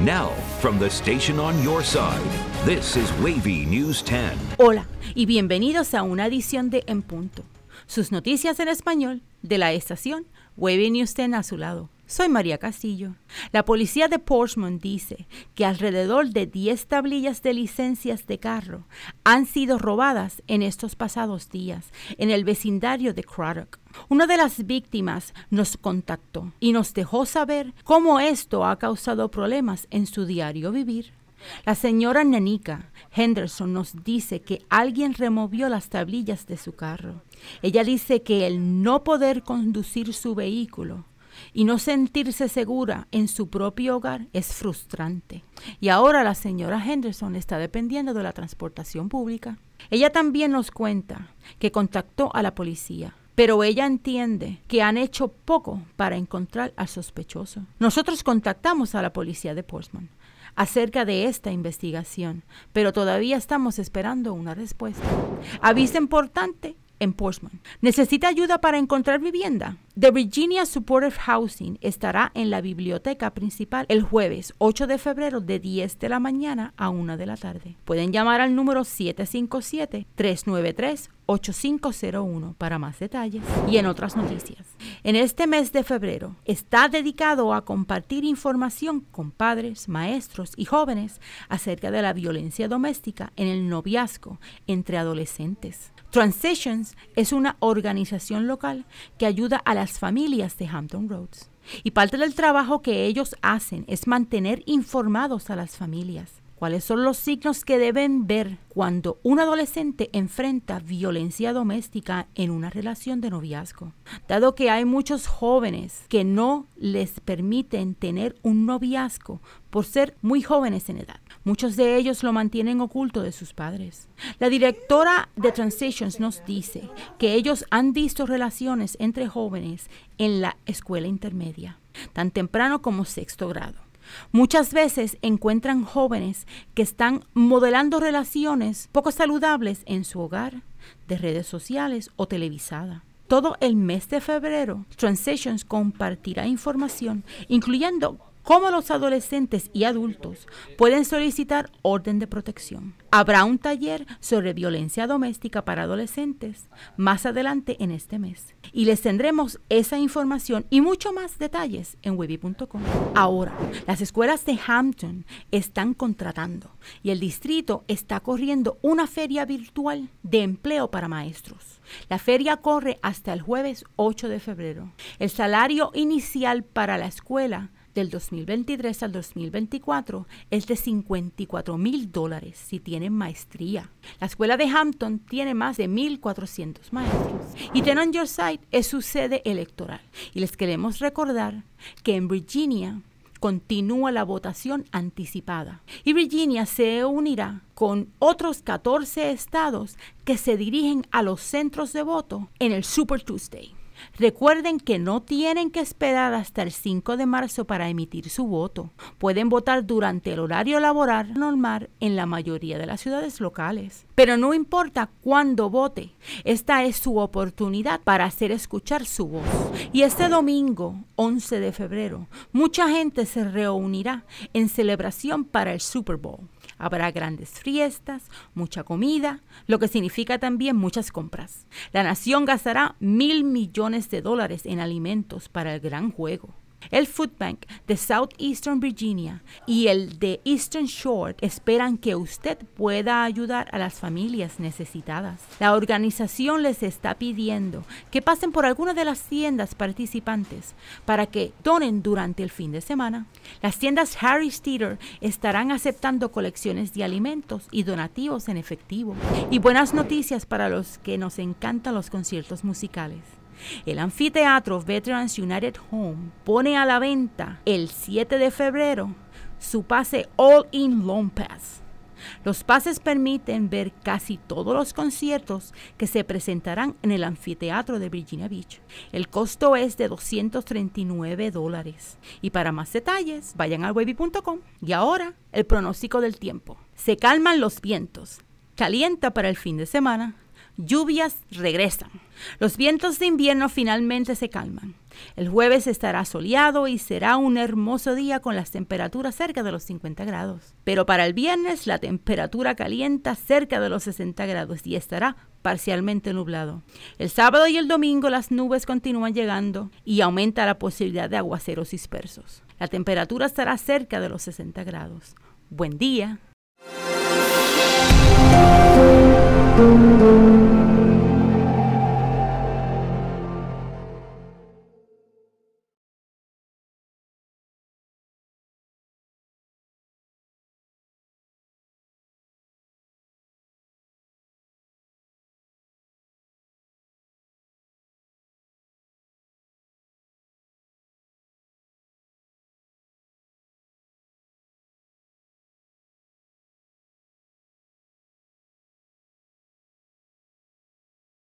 Now, from the station on your side, this is Wavy News 10. Hola y bienvenidos a una edición de En Punto. Sus noticias en español de la estación Wavy News 10 a su lado. Soy María Castillo. La policía de Portsmouth dice que alrededor de 10 tablillas de licencias de carro han sido robadas en estos pasados días en el vecindario de Craddock. Una de las víctimas nos contactó y nos dejó saber cómo esto ha causado problemas en su diario vivir. La señora Nanica Henderson nos dice que alguien removió las tablillas de su carro. Ella dice que el no poder conducir su vehículo y no sentirse segura en su propio hogar es frustrante. Y ahora la señora Henderson está dependiendo de la transportación pública. Ella también nos cuenta que contactó a la policía, pero ella entiende que han hecho poco para encontrar al sospechoso. Nosotros contactamos a la policía de Portsmouth acerca de esta investigación, pero todavía estamos esperando una respuesta. Aviso importante, en Portsmouth. ¿Necesita ayuda para encontrar vivienda? The Virginia Supportive Housing estará en la biblioteca principal el jueves 8 de febrero de 10 de la mañana a 1 de la tarde. Pueden llamar al número 757-393. 8501 para más detalles y en otras noticias. En este mes de febrero está dedicado a compartir información con padres, maestros y jóvenes acerca de la violencia doméstica en el noviazgo entre adolescentes. Transitions es una organización local que ayuda a las familias de Hampton Roads. Y parte del trabajo que ellos hacen es mantener informados a las familias cuáles son los signos que deben ver cuando un adolescente enfrenta violencia doméstica en una relación de noviazgo. Dado que hay muchos jóvenes que no les permiten tener un noviazgo por ser muy jóvenes en edad. Muchos de ellos lo mantienen oculto de sus padres. La directora de Transitions nos dice que ellos han visto relaciones entre jóvenes en la escuela intermedia, tan temprano como sexto grado. Muchas veces encuentran jóvenes que están modelando relaciones poco saludables en su hogar, de redes sociales o televisada. Todo el mes de febrero, Transitions compartirá información, incluyendo cómo los adolescentes y adultos pueden solicitar orden de protección. Habrá un taller sobre violencia doméstica para adolescentes más adelante en este mes y les tendremos esa información y mucho más detalles en webby.com. Ahora, las escuelas de Hampton están contratando y el distrito está corriendo una feria virtual de empleo para maestros. La feria corre hasta el jueves 8 de febrero. El salario inicial para la escuela del 2023 al 2024 es de 54 mil dólares si tienen maestría. La escuela de Hampton tiene más de 1.400 maestros. Y Ten on Your Side es su sede electoral. Y les queremos recordar que en Virginia continúa la votación anticipada. Y Virginia se unirá con otros 14 estados que se dirigen a los centros de voto en el Super Tuesday. Recuerden que no tienen que esperar hasta el 5 de marzo para emitir su voto. Pueden votar durante el horario laboral normal en la mayoría de las ciudades locales. Pero no importa cuándo vote, esta es su oportunidad para hacer escuchar su voz. Y este domingo, 11 de febrero, mucha gente se reunirá en celebración para el Super Bowl. Habrá grandes fiestas, mucha comida, lo que significa también muchas compras. La nación gastará mil millones de dólares en alimentos para el gran juego. El Food Bank de Southeastern Virginia y el de Eastern Shore esperan que usted pueda ayudar a las familias necesitadas. La organización les está pidiendo que pasen por alguna de las tiendas participantes para que donen durante el fin de semana. Las tiendas Harris Theater estarán aceptando colecciones de alimentos y donativos en efectivo. Y buenas noticias para los que nos encantan los conciertos musicales. El anfiteatro Veterans United Home pone a la venta el 7 de febrero su pase All In Long Pass. Los pases permiten ver casi todos los conciertos que se presentarán en el anfiteatro de Virginia Beach. El costo es de 239 dólares. Y para más detalles, vayan a webby.com. Y ahora, el pronóstico del tiempo. Se calman los vientos. Calienta para el fin de semana lluvias regresan. Los vientos de invierno finalmente se calman. El jueves estará soleado y será un hermoso día con las temperaturas cerca de los 50 grados. Pero para el viernes la temperatura calienta cerca de los 60 grados y estará parcialmente nublado. El sábado y el domingo las nubes continúan llegando y aumenta la posibilidad de aguaceros dispersos. La temperatura estará cerca de los 60 grados. Buen día.